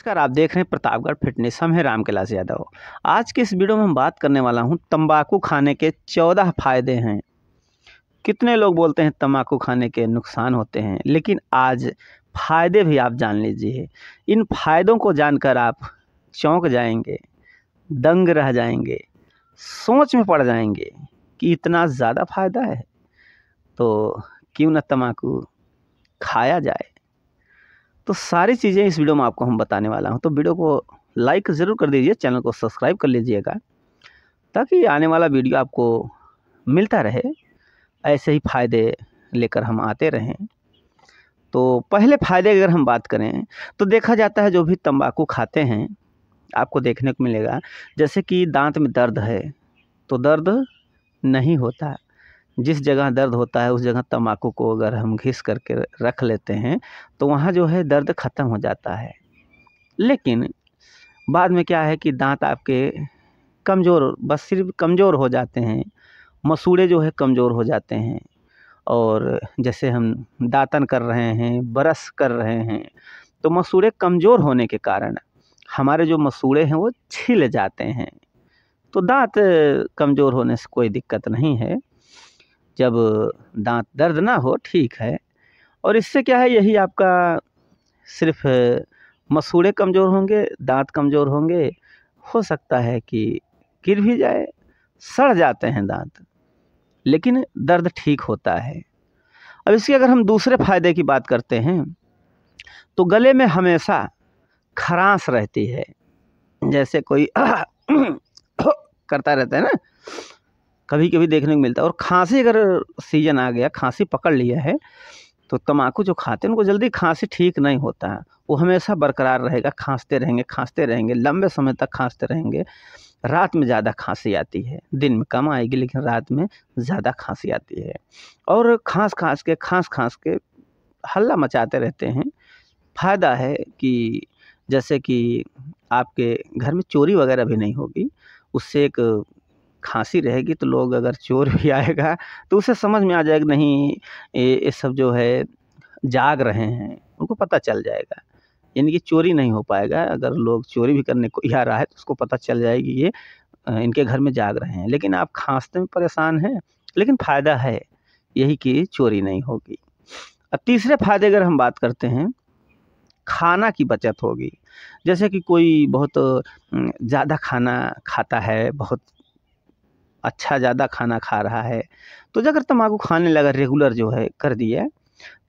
नमस्कार आप देख रहे हैं प्रतापगढ़ फिटनेस हम हैं राम कैलाश यादव आज के इस वीडियो में हम बात करने वाला हूं तंबाकू खाने के चौदह फायदे हैं कितने लोग बोलते हैं तंबाकू खाने के नुकसान होते हैं लेकिन आज फायदे भी आप जान लीजिए इन फायदों को जानकर आप चौंक जाएंगे दंग रह जाएंगे सोच में पड़ जाएंगे कि इतना ज़्यादा फायदा है तो क्यों ना तम्बाकू खाया जाए तो सारी चीज़ें इस वीडियो में आपको हम बताने वाला हूँ तो वीडियो को लाइक ज़रूर कर दीजिए चैनल को सब्सक्राइब कर लीजिएगा ताकि आने वाला वीडियो आपको मिलता रहे ऐसे ही फ़ायदे लेकर हम आते रहें तो पहले फ़ायदे अगर हम बात करें तो देखा जाता है जो भी तंबाकू खाते हैं आपको देखने को मिलेगा जैसे कि दांत में दर्द है तो दर्द नहीं होता जिस जगह दर्द होता है उस जगह तम्बाकू को अगर हम घिस करके रख लेते हैं तो वहाँ जो है दर्द ख़त्म हो जाता है लेकिन बाद में क्या है कि दांत आपके कमज़ोर बस सिर्फ कमज़ोर हो जाते हैं मसूड़े जो है कमज़ोर हो जाते हैं और जैसे हम दातन कर रहे हैं बरस कर रहे हैं तो मसूड़े कमज़ोर होने के कारण हमारे जो मसूड़े हैं वो छिल जाते हैं तो दांत कमज़ोर होने से कोई दिक्कत नहीं है जब दांत दर्द ना हो ठीक है और इससे क्या है यही आपका सिर्फ मसूड़े कमज़ोर होंगे दांत कमज़ोर होंगे हो सकता है कि गिर भी जाए सड़ जाते हैं दांत लेकिन दर्द ठीक होता है अब इसके अगर हम दूसरे फायदे की बात करते हैं तो गले में हमेशा खराश रहती है जैसे कोई करता रहता है ना कभी कभी देखने को मिलता है और खांसी अगर सीजन आ गया खांसी पकड़ लिया है तो तम्बाकू जो खाते हैं उनको जल्दी खांसी ठीक नहीं होता है वो हमेशा बरकरार रहेगा खांसते रहेंगे खांसते रहेंगे लंबे समय तक खांसते रहेंगे रात में ज़्यादा खांसी आती है दिन में कम आएगी लेकिन रात में ज़्यादा खांसी आती है और खांस खांस के खांस खांस के हल्ला मचाते रहते हैं फ़ायदा है कि जैसे कि आपके घर में चोरी वगैरह भी नहीं होगी उससे एक खांसी रहेगी तो लोग अगर चोर भी आएगा तो उसे समझ में आ जाएगा नहीं ये ये सब जो है जाग रहे हैं उनको पता चल जाएगा यानी कि चोरी नहीं हो पाएगा अगर लोग चोरी भी करने को आ रहा है तो उसको पता चल जाएगी ये इनके घर में जाग रहे हैं लेकिन आप खांसते में परेशान हैं लेकिन फ़ायदा है यही कि चोरी नहीं होगी अब तीसरे फायदे अगर हम बात करते हैं खाना की बचत होगी जैसे कि कोई बहुत ज़्यादा खाना खाता है बहुत अच्छा ज़्यादा खाना खा रहा है तो अगर तम्बाकू खाने लगा रेगुलर जो है कर दिया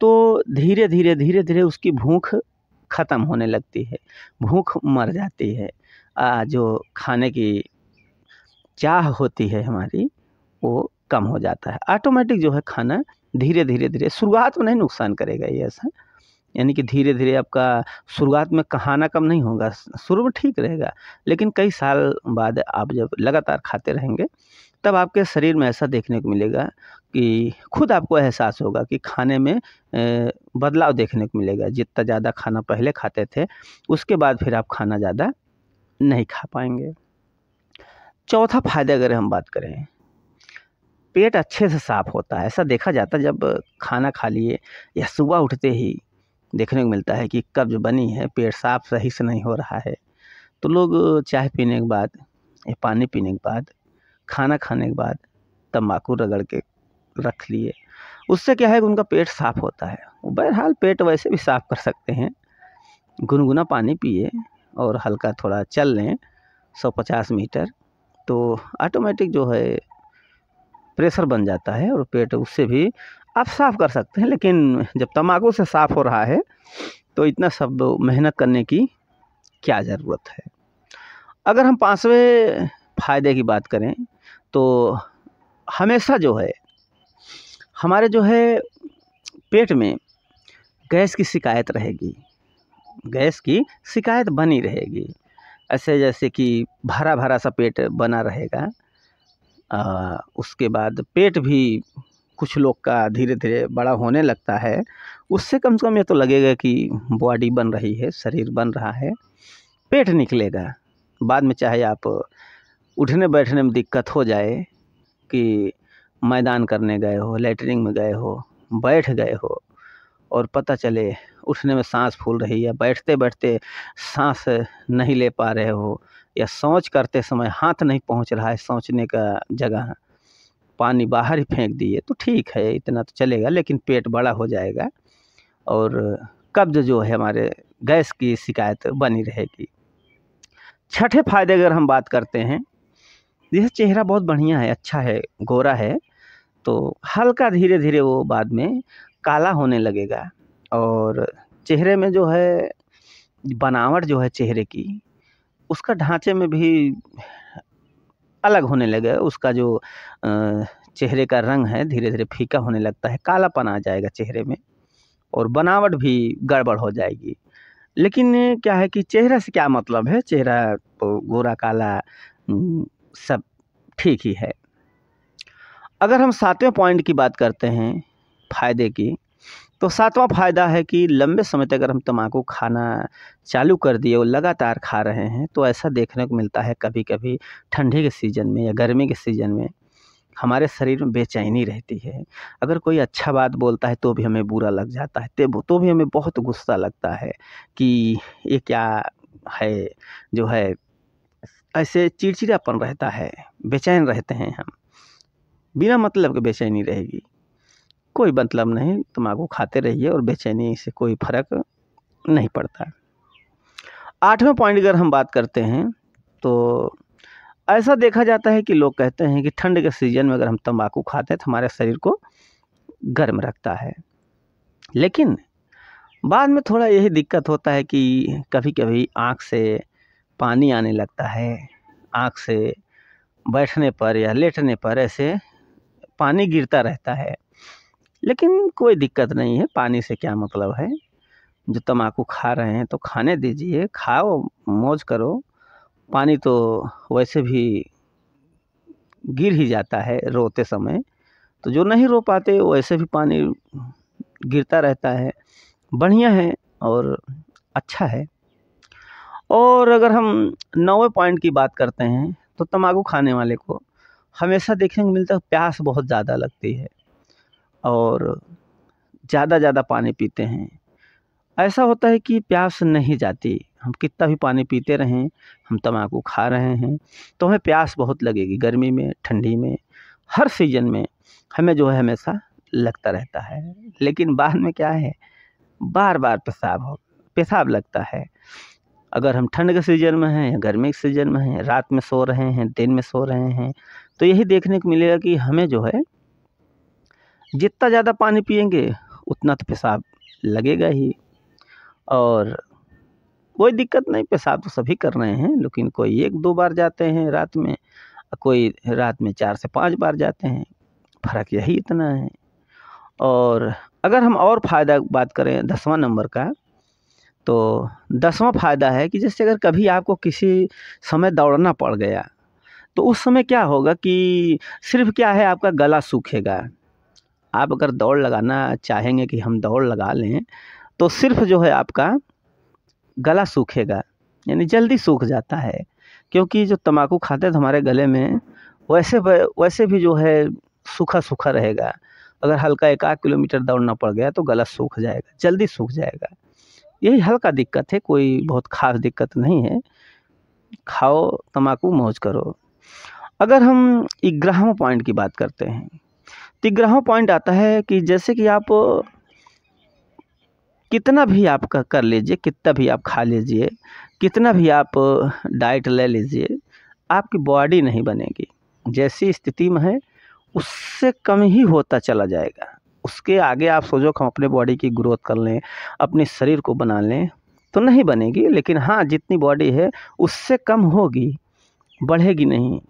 तो धीरे धीरे धीरे धीरे उसकी भूख ख़त्म होने लगती है भूख मर जाती है आ, जो खाने की चाह होती है हमारी वो कम हो जाता है ऑटोमेटिक जो है खाना धीरे धीरे धीरे शुरुआत में नहीं नुकसान करेगा ये ऐसा यानी कि धीरे धीरे आपका शुरुआत में कहाना कम नहीं होगा शुरू में ठीक रहेगा लेकिन कई साल बाद आप जब लगातार खाते रहेंगे तब आपके शरीर में ऐसा देखने को मिलेगा कि खुद आपको एहसास होगा कि खाने में बदलाव देखने को मिलेगा जितना ज़्यादा खाना पहले खाते थे उसके बाद फिर आप खाना ज़्यादा नहीं खा पाएंगे चौथा फायदा अगर हम बात करें पेट अच्छे से साफ होता है ऐसा देखा जाता है जब खाना खा लिए या सुबह उठते ही देखने को मिलता है कि कब्ज बनी है पेट साफ सही से नहीं हो रहा है तो लोग चाय पीने के बाद या पानी पीने के बाद खाना खाने के बाद तम्बाकू रगड़ के रख लिए उससे क्या है कि उनका पेट साफ होता है बहरहाल पेट वैसे भी साफ कर सकते हैं गुनगुना पानी पिए और हल्का थोड़ा चल लें सौ पचास मीटर तो ऑटोमेटिक जो है प्रेशर बन जाता है और पेट उससे भी आप साफ़ कर सकते हैं लेकिन जब तम्बाकू से साफ़ हो रहा है तो इतना सब मेहनत करने की क्या ज़रूरत है अगर हम पाँचवें फ़ायदे की बात करें तो हमेशा जो है हमारे जो है पेट में गैस की शिकायत रहेगी गैस की शिकायत बनी रहेगी ऐसे जैसे कि भरा भरा सा पेट बना रहेगा आ, उसके बाद पेट भी कुछ लोग का धीरे धीरे बड़ा होने लगता है उससे कम से कम ये तो लगेगा कि बॉडी बन रही है शरीर बन रहा है पेट निकलेगा बाद में चाहे आप उठने बैठने में दिक्कत हो जाए कि मैदान करने गए हो लेटरिंग में गए हो बैठ गए हो और पता चले उठने में सांस फूल रही है बैठते बैठते सांस नहीं ले पा रहे हो या सोच करते समय हाथ नहीं पहुंच रहा है सोचने का जगह पानी बाहर ही फेंक दिए तो ठीक है इतना तो चलेगा लेकिन पेट बड़ा हो जाएगा और कब्ज जो है हमारे गैस की शिकायत बनी रहेगी छठे फायदे अगर हम बात करते हैं यह चेहरा बहुत बढ़िया है अच्छा है गोरा है तो हल्का धीरे धीरे वो बाद में काला होने लगेगा और चेहरे में जो है बनावट जो है चेहरे की उसका ढांचे में भी अलग होने लगे उसका जो चेहरे का रंग है धीरे धीरे फीका होने लगता है कालापन आ जाएगा चेहरे में और बनावट भी गड़बड़ हो जाएगी लेकिन क्या है कि चेहरा से क्या मतलब है चेहरा तो गोरा काला सब ठीक ही है अगर हम सातवें पॉइंट की बात करते हैं फ़ायदे की तो सातवां फ़ायदा है कि लंबे समय तक अगर हम तम्बाकू खाना चालू कर दिए और लगातार खा रहे हैं तो ऐसा देखने को मिलता है कभी कभी ठंडी के सीज़न में या गर्मी के सीज़न में हमारे शरीर में बेचैनी रहती है अगर कोई अच्छा बात बोलता है तो भी हमें बुरा लग जाता है तो भी हमें बहुत गुस्सा लगता है कि ये क्या है जो है ऐसे चिड़चिड़ापन रहता है बेचैन रहते हैं हम बिना मतलब के बेचैनी रहेगी कोई मतलब नहीं तम्बाकू खाते रहिए और बेचैनी से कोई फ़र्क नहीं पड़ता आठवें पॉइंट अगर हम बात करते हैं तो ऐसा देखा जाता है कि लोग कहते हैं कि ठंड के सीज़न में अगर हम तंबाकू खाते हैं तो हमारे शरीर को गर्म रखता है लेकिन बाद में थोड़ा यही दिक्कत होता है कि कभी कभी आँख से पानी आने लगता है आँख से बैठने पर या लेटने पर ऐसे पानी गिरता रहता है लेकिन कोई दिक्कत नहीं है पानी से क्या मतलब है जो तम्बाकू खा रहे हैं तो खाने दीजिए खाओ मौज करो पानी तो वैसे भी गिर ही जाता है रोते समय तो जो नहीं रो पाते वैसे भी पानी गिरता रहता है बढ़िया है और अच्छा है और अगर हम नौवे पॉइंट की बात करते हैं तो तम्बाकू खाने वाले को हमेशा देखने को मिलता है प्यास बहुत ज़्यादा लगती है और ज़्यादा ज़्यादा पानी पीते हैं ऐसा होता है कि प्यास नहीं जाती हम कितना भी पानी पीते रहें हम तम्बाकू खा रहे हैं तो हमें प्यास बहुत लगेगी गर्मी में ठंडी में हर सीजन में हमें जो है हमेशा लगता रहता है लेकिन बाद में क्या है बार बार पेशाब हो पेशाब लगता है अगर हम ठंड के सीज़न में हैं या गर्मी के सीज़न में हैं रात में सो रहे हैं दिन में सो रहे हैं तो यही देखने को मिलेगा कि हमें जो है जितना ज़्यादा पानी पिएंगे उतना तो पेशाब लगेगा ही और कोई दिक्कत नहीं पेशाब तो सभी कर रहे हैं लेकिन कोई एक दो बार जाते हैं रात में कोई रात में चार से पाँच बार जाते हैं फ़र्क यही इतना है और अगर हम और फ़ायदा बात करें दसवां नंबर का तो दसवां फ़ायदा है कि जैसे अगर कभी आपको किसी समय दौड़ना पड़ गया तो उस समय क्या होगा कि सिर्फ क्या है आपका गला सूखेगा आप अगर दौड़ लगाना चाहेंगे कि हम दौड़ लगा लें तो सिर्फ जो है आपका गला सूखेगा यानी जल्दी सूख जाता है क्योंकि जो तम्बाकू खाते थे हमारे गले में वैसे वैसे भी जो है सूखा सूखा रहेगा अगर हल्का एक आध किलोमीटर दौड़ना पड़ गया तो गला सूख जाएगा जल्दी सूख जाएगा यही हल्का दिक्कत है कोई बहुत ख़ास दिक्कत नहीं है खाओ तम्बाकू मौज करो अगर हम ग्राहम पॉइंट की बात करते हैं तिग्राहों पॉइंट आता है कि जैसे कि आप कितना भी आप कर लीजिए कितना भी आप खा लीजिए कितना भी आप डाइट ले लीजिए आपकी बॉडी नहीं बनेगी जैसी स्थिति में है उससे कम ही होता चला जाएगा उसके आगे आप सोचो हम अपने बॉडी की ग्रोथ कर लें अपने शरीर को बना लें तो नहीं बनेगी लेकिन हाँ जितनी बॉडी है उससे कम होगी बढ़ेगी नहीं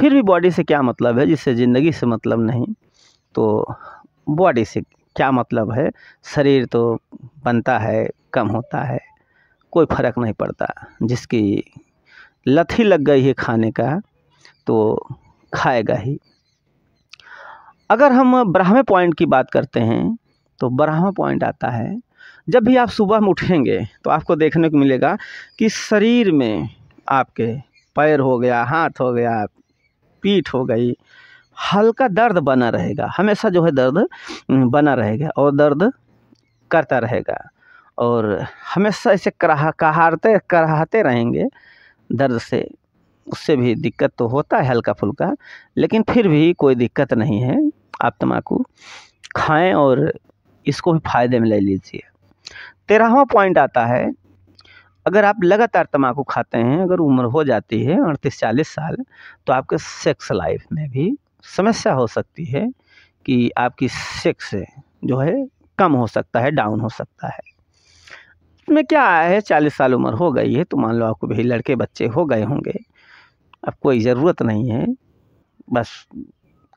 फिर भी बॉडी से क्या मतलब है जिससे ज़िंदगी से मतलब नहीं तो बॉडी से क्या मतलब है शरीर तो बनता है कम होता है कोई फ़र्क नहीं पड़ता जिसकी लत ही लग गई है खाने का तो खाएगा ही अगर हम ब्राह्मे पॉइंट की बात करते हैं तो ब्राह्मा पॉइंट आता है जब भी आप सुबह में उठेंगे तो आपको देखने को मिलेगा कि शरीर में आपके पैर हो गया हाथ हो गया पीठ हो गई हल्का दर्द बना रहेगा हमेशा जो है दर्द बना रहेगा और दर्द करता रहेगा और हमेशा इसे कराह कहारते कराहते रहेंगे दर्द से उससे भी दिक्कत तो होता है हल्का फुल्का लेकिन फिर भी कोई दिक्कत नहीं है आप तम्बाकू खाएं और इसको भी फ़ायदे में ले लीजिए तेरहवा पॉइंट आता है अगर आप लगातार तम्बाकू खाते हैं अगर उम्र हो जाती है अड़तीस चालीस साल तो आपके सेक्स लाइफ में भी समस्या हो सकती है कि आपकी सेक्स जो है कम हो सकता है डाउन हो सकता है इसमें क्या है चालीस साल उम्र हो गई है तो मान लो आपको भी लड़के बच्चे हो गए होंगे अब कोई ज़रूरत नहीं है बस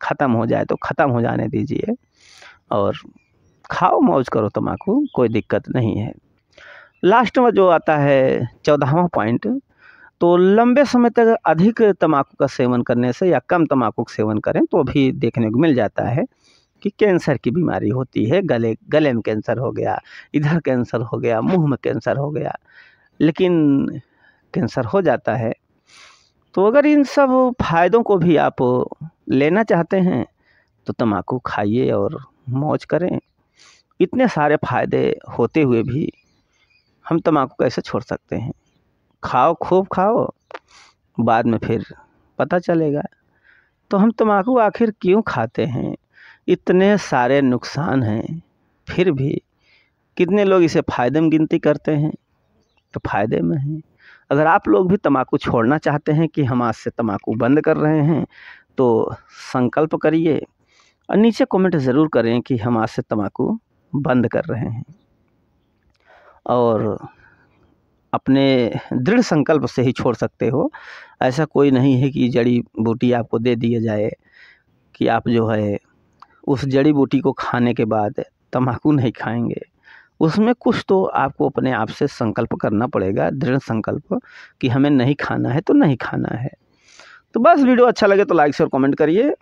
ख़त्म हो जाए तो ख़त्म हो जाने दीजिए और खाओ मौज करो तम्बाकू कोई दिक्कत नहीं है लास्ट में जो आता है चौदहवा पॉइंट तो लंबे समय तक अधिक तम्बाकू का सेवन करने से या कम तम्बाकू का सेवन करें तो भी देखने को मिल जाता है कि कैंसर की बीमारी होती है गले गले में कैंसर हो गया इधर कैंसर हो गया मुंह में कैंसर हो गया लेकिन कैंसर हो जाता है तो अगर इन सब फ़ायदों को भी आप लेना चाहते हैं तो तम्बाकू खाइए और मौज करें इतने सारे फ़ायदे होते हुए भी हम तम्बाकू कैसे छोड़ सकते हैं खाओ खूब खाओ बाद में फिर पता चलेगा तो हम तम्बाकू आखिर क्यों खाते हैं इतने सारे नुकसान हैं फिर भी कितने लोग इसे फ़ायदे में गिनती करते हैं तो फ़ायदे में हैं अगर आप लोग भी तम्बाकू छोड़ना चाहते हैं कि हम आज से तम्बाकू बंद कर रहे हैं तो संकल्प करिए और नीचे कमेंट ज़रूर करें कि हम आज से तम्बाकू बंद कर रहे हैं और अपने दृढ़ संकल्प से ही छोड़ सकते हो ऐसा कोई नहीं है कि जड़ी बूटी आपको दे दिया जाए कि आप जो है उस जड़ी बूटी को खाने के बाद तम्बाकू नहीं खाएंगे उसमें कुछ तो आपको अपने आप से संकल्प करना पड़ेगा दृढ़ संकल्प कि हमें नहीं खाना है तो नहीं खाना है तो बस वीडियो अच्छा लगे तो लाइक और कमेंट करिए